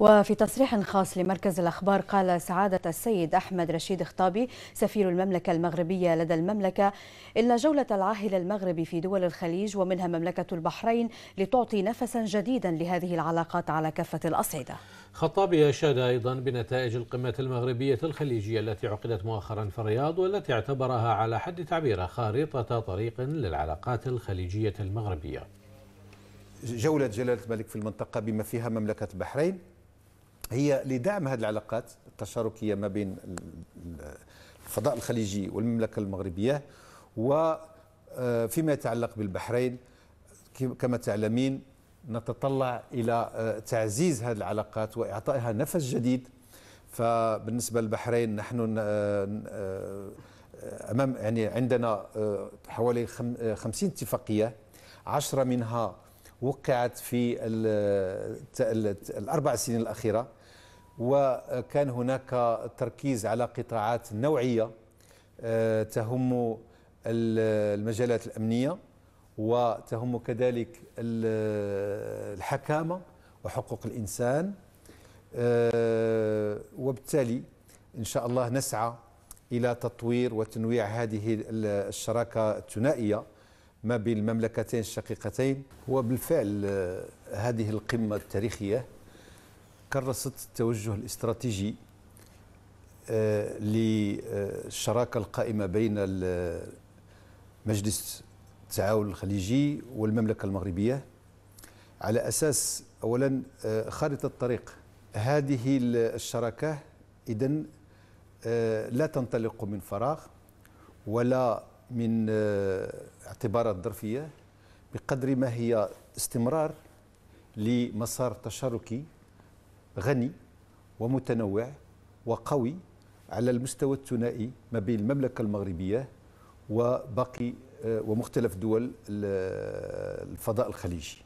وفي تصريح خاص لمركز الأخبار قال سعادة السيد أحمد رشيد خطابي سفير المملكة المغربية لدى المملكة إن جولة العاهل المغربي في دول الخليج ومنها مملكة البحرين لتعطي نفسا جديدا لهذه العلاقات على كافة الأصعدة خطابي أشاد أيضا بنتائج القمة المغربية الخليجية التي عقدت مؤخرا في الرياض والتي اعتبرها على حد تعبيره خارطة طريق للعلاقات الخليجية المغربية جولة جلالة الملك في المنطقة بما فيها مملكة البحرين هي لدعم هذه العلاقات التشاركيه ما بين الفضاء الخليجي والمملكه المغربيه وفيما آه، يتعلق بالبحرين كما تعلمين نتطلع الى آه، تعزيز هذه العلاقات واعطائها نفس جديد فبالنسبه للبحرين نحن آه، امام يعني عندنا حوالي 50 اتفاقيه 10 منها وقعت في الأربع سنين الأخيرة وكان هناك تركيز على قطاعات نوعية آه، تهم المجالات الأمنية وتهم كذلك الحكامة وحقوق الإنسان آه، وبالتالي إن شاء الله نسعى إلى تطوير وتنويع هذه الشراكة الثنائية ما بين المملكتين الشقيقتين وبالفعل آه، هذه القمة التاريخية كرست التوجه الاستراتيجي آه، للشراكة القائمة بين آه، مجلس التعاون الخليجي والمملكة المغربية على أساس أولا خارطة الطريق هذه الشراكة إذا لا تنطلق من فراغ ولا من اختبارات ظرفيه بقدر ما هي استمرار لمسار تشاركي غني ومتنوع وقوي على المستوى الثنائي ما بين المملكه المغربيه وباقي آه، ومختلف دول الفضاء الخليجي